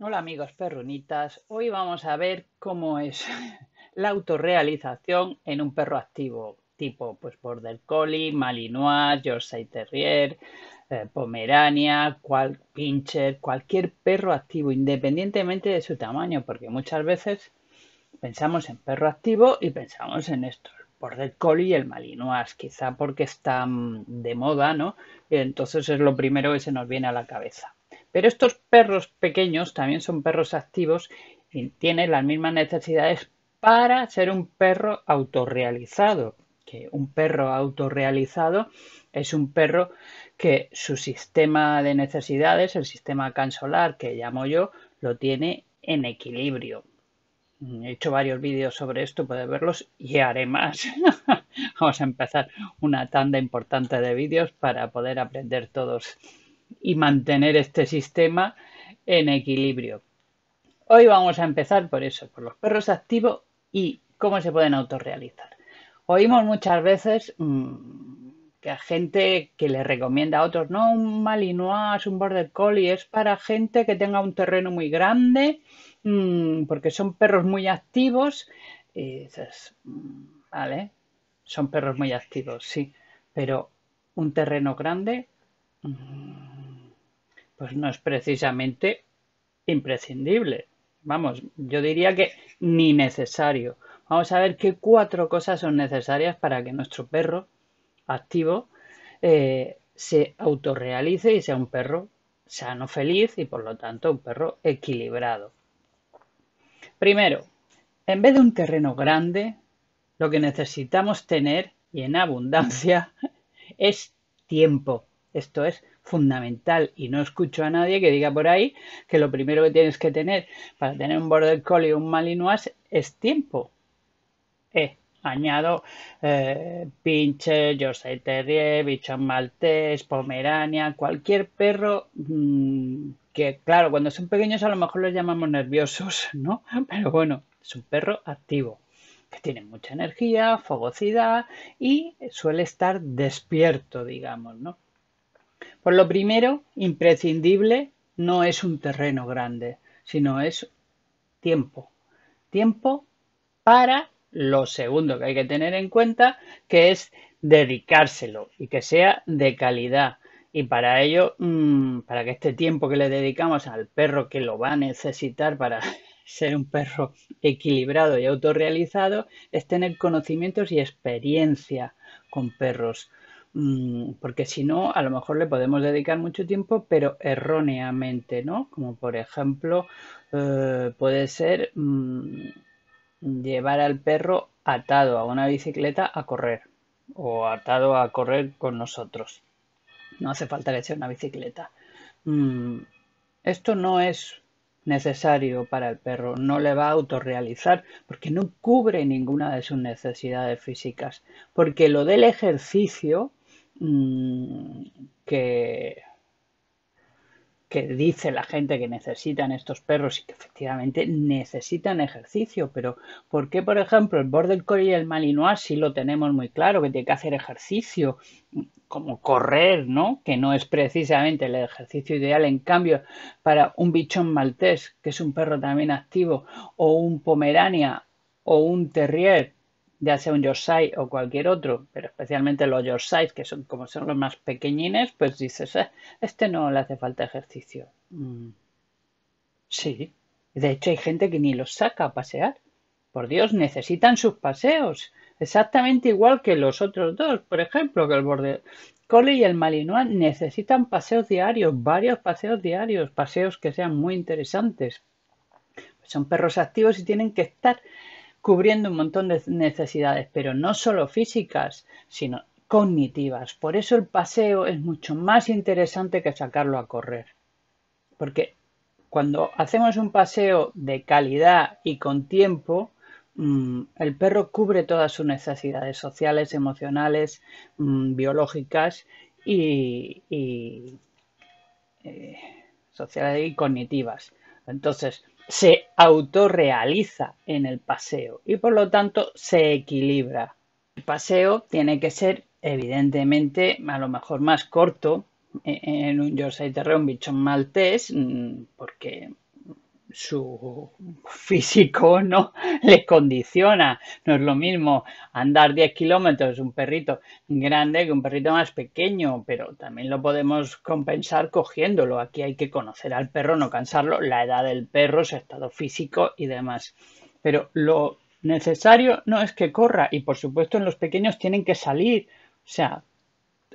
Hola amigos perrunitas, hoy vamos a ver cómo es la autorrealización en un perro activo, tipo pues Border Collie, Malinois, Yorkshire Terrier, eh, Pomerania, cual, Pincher, cualquier perro activo, independientemente de su tamaño, porque muchas veces pensamos en perro activo y pensamos en esto, el Border Collie y el Malinois, quizá porque están de moda, ¿no? entonces es lo primero que se nos viene a la cabeza pero estos perros pequeños también son perros activos y tienen las mismas necesidades para ser un perro autorrealizado. Que un perro autorrealizado es un perro que su sistema de necesidades, el sistema cansolar que llamo yo, lo tiene en equilibrio. He hecho varios vídeos sobre esto, puedes verlos y haré más. Vamos a empezar una tanda importante de vídeos para poder aprender todos y mantener este sistema en equilibrio. Hoy vamos a empezar por eso, por los perros activos y cómo se pueden autorrealizar. Oímos muchas veces mm, que a gente que le recomienda a otros, no, un Malinois, un Border Collie, es para gente que tenga un terreno muy grande, mm, porque son perros muy activos. Mm, vale, son perros muy activos, sí, pero un terreno grande, pues no es precisamente imprescindible. Vamos, yo diría que ni necesario. Vamos a ver qué cuatro cosas son necesarias para que nuestro perro activo eh, se autorrealice y sea un perro sano, feliz y por lo tanto un perro equilibrado. Primero, en vez de un terreno grande, lo que necesitamos tener y en abundancia es tiempo. Esto es fundamental y no escucho a nadie que diga por ahí que lo primero que tienes que tener para tener un border collie o un malinois es tiempo. Eh, añado eh, pinche, José Terrier, Bichon maltés, pomerania, cualquier perro mm, que, claro, cuando son pequeños a lo mejor los llamamos nerviosos, ¿no? Pero bueno, es un perro activo que tiene mucha energía, fogosidad y suele estar despierto, digamos, ¿no? Por lo primero, imprescindible no es un terreno grande, sino es tiempo. Tiempo para lo segundo que hay que tener en cuenta, que es dedicárselo y que sea de calidad. Y para ello, mm, para que este tiempo que le dedicamos al perro que lo va a necesitar para ser un perro equilibrado y autorrealizado, es tener conocimientos y experiencia con perros Mm, porque si no, a lo mejor le podemos dedicar mucho tiempo, pero erróneamente, ¿no? Como por ejemplo, eh, puede ser mm, llevar al perro atado a una bicicleta a correr o atado a correr con nosotros. No hace falta que sea una bicicleta. Mm, esto no es necesario para el perro, no le va a autorrealizar porque no cubre ninguna de sus necesidades físicas, porque lo del ejercicio Mm, que, dice la gente que necesitan estos perros y que efectivamente necesitan ejercicio, pero ¿por qué, por ejemplo, el Border Collie y el Malinois si lo tenemos muy claro, que tiene que hacer ejercicio, como correr, ¿no? Que no es precisamente el ejercicio ideal, en cambio, para un bichón maltés, que es un perro también activo, o un Pomerania o un Terrier, ya sea un Yorkshire o cualquier otro, pero especialmente los Yorkshire, que son como son los más pequeñines, pues dices, ah, este no le hace falta ejercicio. Mm. Sí, de hecho hay gente que ni los saca a pasear. Por Dios, necesitan sus paseos, exactamente igual que los otros dos, por ejemplo, que el Border Collie y el Malinois necesitan paseos diarios, varios paseos diarios, paseos que sean muy interesantes. Son perros activos y tienen que estar cubriendo un montón de necesidades, pero no solo físicas, sino cognitivas. Por eso el paseo es mucho más interesante que sacarlo a correr. Porque cuando hacemos un paseo de calidad y con tiempo, mm, el perro cubre todas sus necesidades sociales, emocionales, mm, biológicas y, eh, sociales y cognitivas. Entonces, se autorrealiza en el paseo y por lo tanto se equilibra. El paseo tiene que ser evidentemente a lo mejor más corto eh, en un Yorkshire Terrier, un bichón maltés, mm, porque su físico no le condiciona. No es lo mismo andar 10 kilómetros un perrito grande que un perrito más pequeño, pero también lo podemos compensar cogiéndolo. Aquí hay que conocer al perro, no cansarlo, la edad del perro, su estado físico y demás. Pero lo necesario no es que corra y por supuesto en los pequeños tienen que salir. O sea,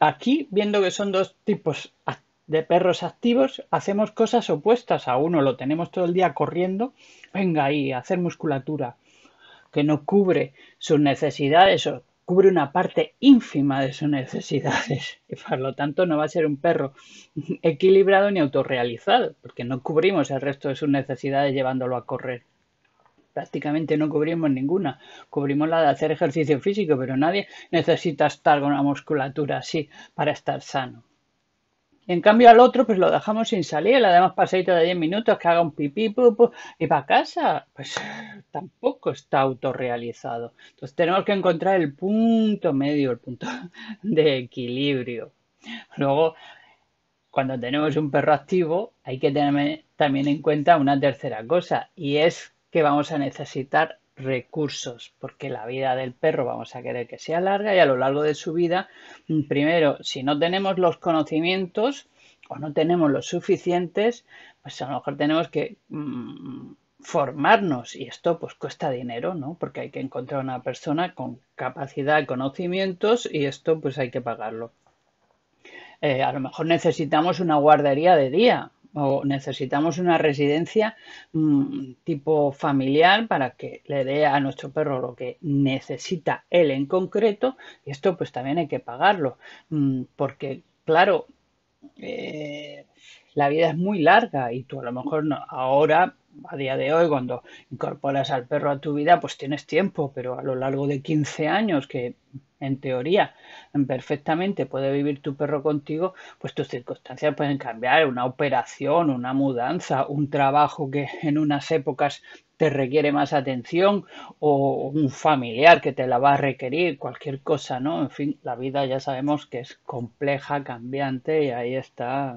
aquí viendo que son dos tipos activos, de perros activos hacemos cosas opuestas a uno, lo tenemos todo el día corriendo, venga ahí, hacer musculatura, que no cubre sus necesidades o cubre una parte ínfima de sus necesidades y por lo tanto no va a ser un perro equilibrado ni autorrealizado, porque no cubrimos el resto de sus necesidades llevándolo a correr. Prácticamente no cubrimos ninguna, cubrimos la de hacer ejercicio físico, pero nadie necesita estar con una musculatura así para estar sano en cambio al otro, pues lo dejamos sin salir, le damos paseito de 10 minutos, que haga un pipí, y para casa. Pues tampoco está autorrealizado. Entonces tenemos que encontrar el punto medio, el punto de equilibrio. Luego, cuando tenemos un perro activo, hay que tener también en cuenta una tercera cosa, y es que vamos a necesitar recursos, porque la vida del perro vamos a querer que sea larga y a lo largo de su vida, primero, si no tenemos los conocimientos o no tenemos los suficientes, pues a lo mejor tenemos que mm, formarnos y esto pues cuesta dinero, ¿no? Porque hay que encontrar una persona con capacidad, conocimientos y esto pues hay que pagarlo. Eh, a lo mejor necesitamos una guardería de día, o necesitamos una residencia mm, tipo familiar para que le dé a nuestro perro lo que necesita él en concreto. Y esto pues también hay que pagarlo, mm, porque claro, eh, la vida es muy larga y tú a lo mejor no, ahora, a día de hoy, cuando incorporas al perro a tu vida, pues tienes tiempo, pero a lo largo de 15 años que en teoría, perfectamente puede vivir tu perro contigo, pues tus circunstancias pueden cambiar, una operación, una mudanza, un trabajo que en unas épocas te requiere más atención o un familiar que te la va a requerir, cualquier cosa, ¿no? En fin, la vida ya sabemos que es compleja, cambiante y ahí está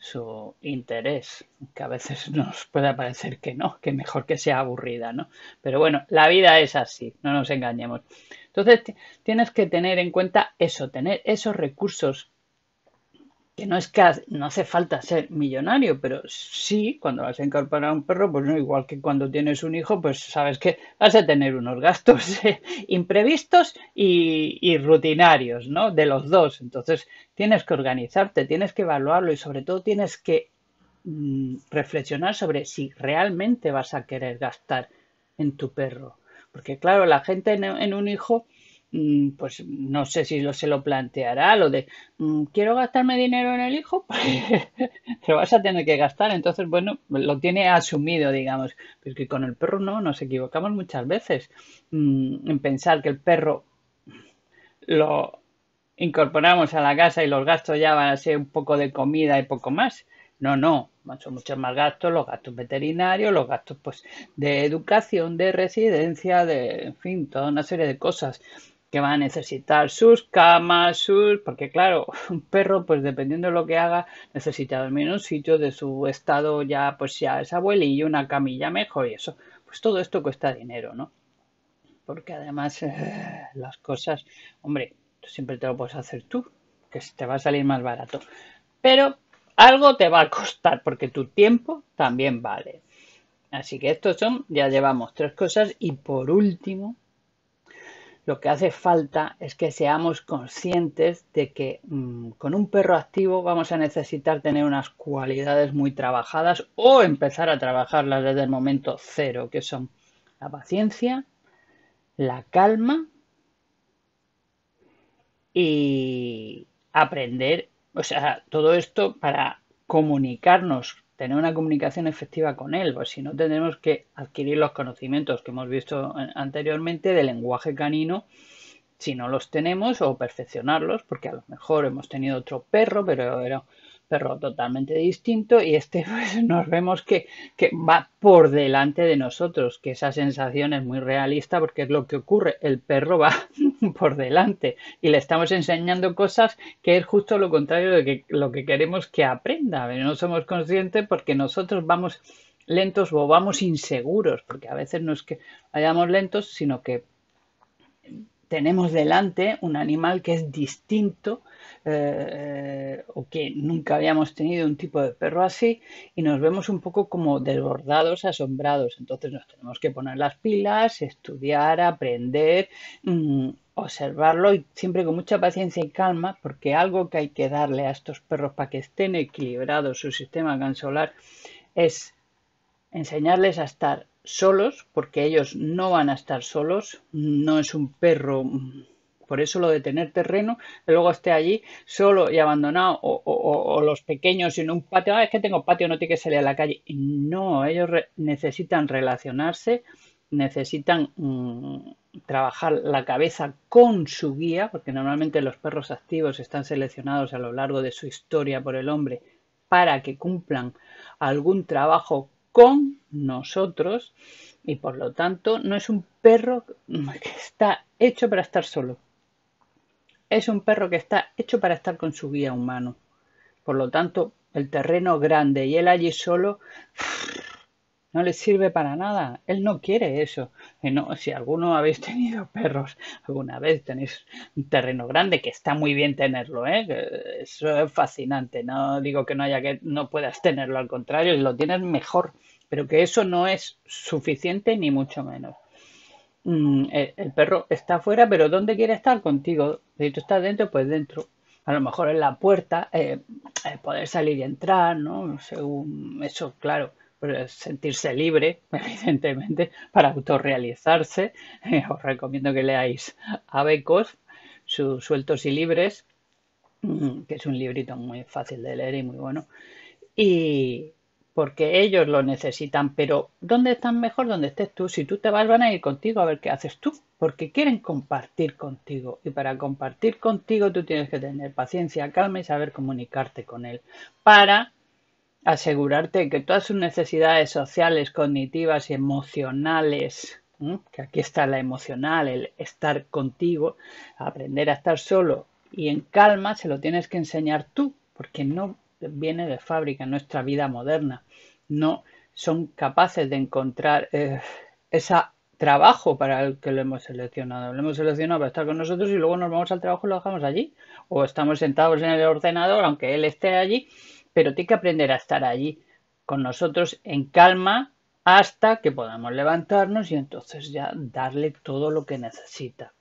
su interés, que a veces nos puede parecer que no, que mejor que sea aburrida, ¿no? Pero bueno, la vida es así, no nos engañemos. Entonces tienes que tener en cuenta eso, tener esos recursos que no es que no hace falta ser millonario, pero sí, cuando vas a incorporar a un perro, pues no, igual que cuando tienes un hijo, pues sabes que vas a tener unos gastos imprevistos y, rutinarios, ¿no? De los dos. Entonces tienes que organizarte, tienes que evaluarlo y sobre todo tienes que mm, reflexionar sobre si realmente vas a querer gastar en tu perro. Porque claro, la gente en, un hijo, mm, pues no sé si lo, se lo planteará, lo de, mm, quiero gastarme dinero en el hijo, pues, lo vas a tener que gastar. Entonces, bueno, lo tiene asumido, digamos. Pero que con el perro no, nos equivocamos muchas veces mm, en pensar que el perro lo incorporamos a la casa y los gastos ya van a ser un poco de comida y poco más. No, no, pues son muchos más gastos, los gastos veterinarios, los gastos pues de educación, de residencia, de, en fin, toda una serie de cosas que van a necesitar sus camas, sus... porque claro, un perro pues dependiendo de lo que haga necesita dormir en un sitio de su estado ya pues ya es y una camilla mejor y eso. Pues todo esto cuesta dinero, ¿no? Porque además eh, las cosas, hombre, tú siempre te lo puedes hacer tú, que te va a salir más barato. Pero algo te va a costar porque tu tiempo también vale. Así que estos son, ya llevamos tres cosas y por último, lo que hace falta es que seamos conscientes de que mm, con un perro activo vamos a necesitar tener unas cualidades muy trabajadas o empezar a trabajarlas desde el momento cero, que son la paciencia, la calma y aprender o sea, todo esto para comunicarnos, tener una comunicación efectiva con él, pues si no tenemos que adquirir los conocimientos que hemos visto anteriormente del lenguaje canino si no los tenemos o perfeccionarlos, porque a lo mejor hemos tenido otro perro, pero era un perro totalmente distinto y este pues, nos vemos que, va por delante de nosotros, que esa sensación es muy realista porque es lo que ocurre, el perro va por delante y le estamos enseñando cosas que es justo lo contrario de que, lo que queremos que aprenda. No somos conscientes porque nosotros vamos lentos o vamos inseguros, porque a veces no es que vayamos lentos, sino que tenemos delante un animal que es distinto eh, o que nunca habíamos tenido un tipo de perro así y nos vemos un poco como desbordados, asombrados. Entonces nos tenemos que poner las pilas, estudiar, aprender. Mm, observarlo y siempre con mucha paciencia y calma, porque algo que hay que darle a estos perros para que estén equilibrados su sistema gansolar es enseñarles a estar solos, porque ellos no van a estar solos, no es un perro, por eso lo de tener terreno, luego esté allí solo y abandonado, o, los pequeños en un patio, ah, es que tengo patio, no tiene que salir a la calle. No, ellos necesitan relacionarse, necesitan... Mm, trabajar la cabeza con su guía, porque normalmente los perros activos están seleccionados a lo largo de su historia por el hombre para que cumplan algún trabajo con nosotros y por lo tanto no es un perro que está hecho para estar solo. Es un perro que está hecho para estar con su guía humano. Por lo tanto, el terreno grande y él allí solo no le sirve para nada. Él no quiere eso. Y eh, no, si alguno habéis tenido perros alguna vez, tenéis un terreno grande que está muy bien tenerlo, ¿eh? eso es fascinante. No digo que no haya que no puedas tenerlo, al contrario, lo tienes mejor, pero que eso no es suficiente ni mucho menos. Mm, eh, el, perro está afuera, pero ¿dónde quiere estar contigo? Si tú estás dentro, pues dentro a lo mejor en la puerta, eh, poder salir y entrar, ¿no? Según eso, claro, pues, sentirse libre, evidentemente, para autorrealizarse. Eh, os recomiendo que leáis a Abecos, sus Sueltos y Libres, mm, que es un librito muy fácil de leer y muy bueno. Y porque ellos lo necesitan, pero ¿dónde están mejor donde estés tú? Si tú te vas, van a ir contigo a ver qué haces tú, porque quieren compartir contigo. Y para compartir contigo tú tienes que tener paciencia, calma y saber comunicarte con él para asegurarte que todas sus necesidades sociales, cognitivas y emocionales, que aquí está la emocional, el estar contigo, aprender a estar solo y en calma, se lo tienes que enseñar tú, porque no viene de fábrica en nuestra vida moderna. No son capaces de encontrar eh, ese trabajo para el que lo hemos seleccionado. Lo hemos seleccionado para estar con nosotros y luego nos vamos al trabajo y lo dejamos allí. O estamos sentados en el ordenador, aunque él esté allí, pero tiene que aprender a estar allí con nosotros en calma hasta que podamos levantarnos y entonces ya darle todo lo que necesita.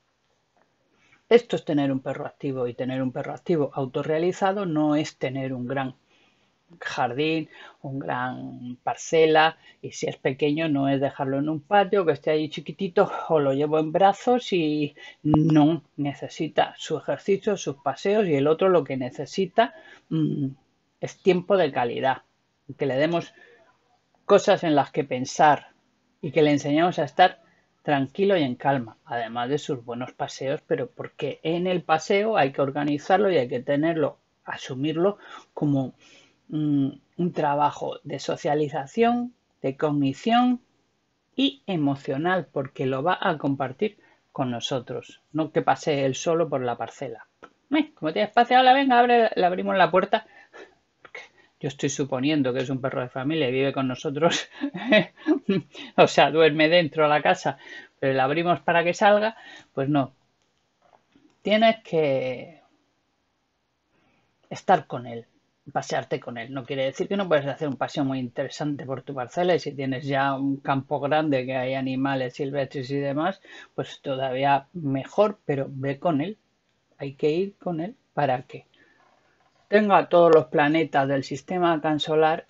Esto es tener un perro activo y tener un perro activo autorrealizado no es tener un gran jardín, un gran parcela y si es pequeño no es dejarlo en un patio que esté ahí chiquitito o lo llevo en brazos y no necesita su ejercicio, sus paseos y el otro lo que necesita mm, es tiempo de calidad, que le demos cosas en las que pensar y que le enseñemos a estar tranquilo y en calma, además de sus buenos paseos, pero porque en el paseo hay que organizarlo y hay que tenerlo, asumirlo como mm, un, trabajo de socialización, de cognición y emocional, porque lo va a compartir con nosotros, no que pase él solo por la parcela. Eh, como tiene espacio, la venga, abre, le abrimos la puerta yo estoy suponiendo que es un perro de familia y vive con nosotros, o sea, duerme dentro de la casa, pero le abrimos para que salga, pues no. Tienes que estar con él, pasearte con él. No quiere decir que no puedes hacer un paseo muy interesante por tu parcela y si tienes ya un campo grande que hay animales silvestres y demás, pues todavía mejor, pero ve con él. Hay que ir con él para qué? tenga todos los planetas del sistema solar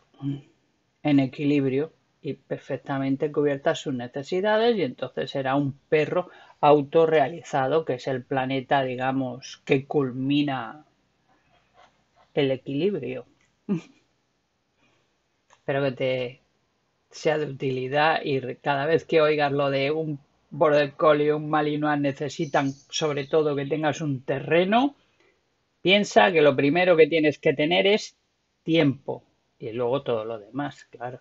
en equilibrio y perfectamente cubiertas sus necesidades y entonces será un perro autorrealizado que es el planeta digamos que culmina el equilibrio espero que te sea de utilidad y cada vez que oigas lo de un border collie un malinois necesitan sobre todo que tengas un terreno Piensa que lo primero que tienes que tener es tiempo y luego todo lo demás, claro.